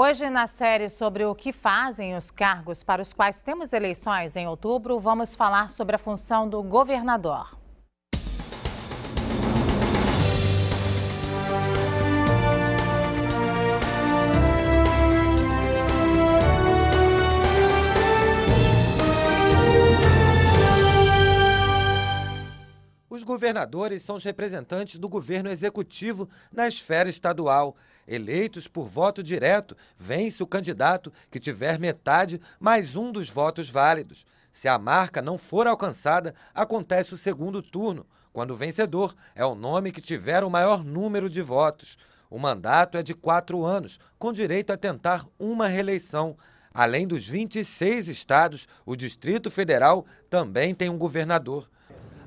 Hoje, na série sobre o que fazem os cargos para os quais temos eleições em outubro, vamos falar sobre a função do governador. governadores são os representantes do governo executivo na esfera estadual. Eleitos por voto direto, vence o candidato que tiver metade mais um dos votos válidos. Se a marca não for alcançada, acontece o segundo turno, quando o vencedor é o nome que tiver o maior número de votos. O mandato é de quatro anos, com direito a tentar uma reeleição. Além dos 26 estados, o Distrito Federal também tem um governador.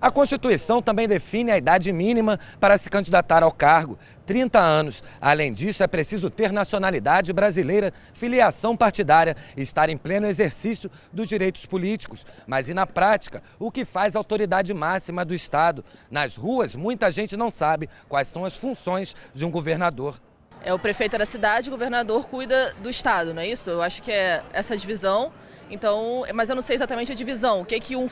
A Constituição também define a idade mínima para se candidatar ao cargo, 30 anos. Além disso, é preciso ter nacionalidade brasileira, filiação partidária e estar em pleno exercício dos direitos políticos. Mas e na prática, o que faz a autoridade máxima do Estado? Nas ruas, muita gente não sabe quais são as funções de um governador. É o prefeito é da cidade, o governador cuida do Estado, não é isso? Eu acho que é essa divisão. Então, mas eu não sei exatamente a divisão. O que, é que um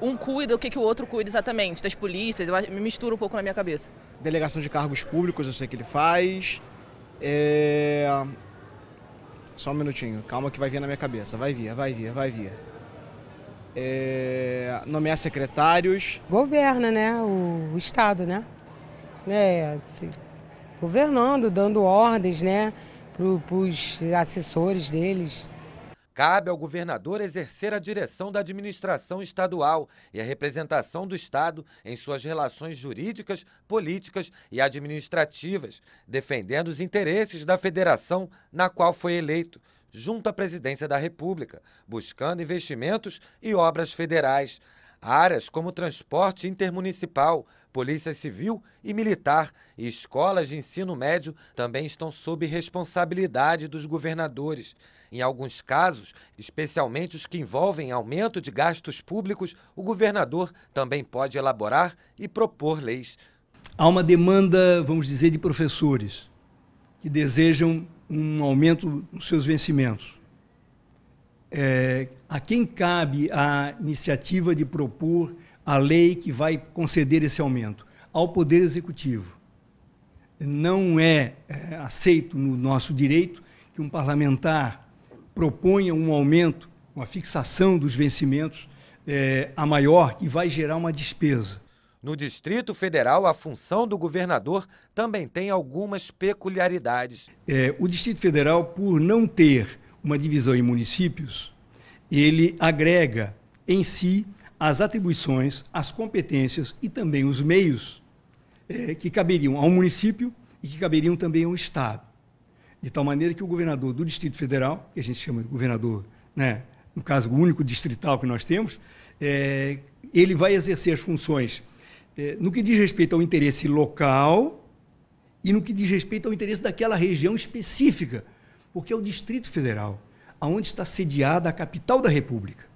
um cuida, o que, que o outro cuida exatamente? Das polícias, eu me misturo um pouco na minha cabeça. Delegação de cargos públicos, eu sei que ele faz. É... Só um minutinho, calma que vai vir na minha cabeça. Vai vir, vai vir, vai vir. É... Nomear secretários. Governa, né? O, Estado, né? É, assim, governando, dando ordens, né? Para os assessores deles, Cabe ao governador exercer a direção da administração estadual e a representação do Estado em suas relações jurídicas, políticas e administrativas, defendendo os interesses da federação na qual foi eleito, junto à presidência da República, buscando investimentos e obras federais. Áreas como transporte intermunicipal, polícia civil e militar e escolas de ensino médio também estão sob responsabilidade dos governadores. Em alguns casos, especialmente os que envolvem aumento de gastos públicos, o governador também pode elaborar e propor leis. Há uma demanda, vamos dizer, de professores que desejam um aumento nos seus vencimentos é, a quem cabe a iniciativa de propor a lei que vai conceder esse aumento? Ao Poder Executivo. Não é, é aceito no nosso direito que um parlamentar proponha um aumento, uma fixação dos vencimentos é, a maior, que vai gerar uma despesa. No Distrito Federal, a função do governador também tem algumas peculiaridades. É, o Distrito Federal, por não ter uma divisão em municípios, ele agrega em si as atribuições, as competências e também os meios é, que caberiam ao município e que caberiam também ao Estado. De tal maneira que o governador do Distrito Federal, que a gente chama de governador, né, no caso, o único distrital que nós temos, é, ele vai exercer as funções é, no que diz respeito ao interesse local e no que diz respeito ao interesse daquela região específica porque é o Distrito Federal, aonde está sediada a capital da República.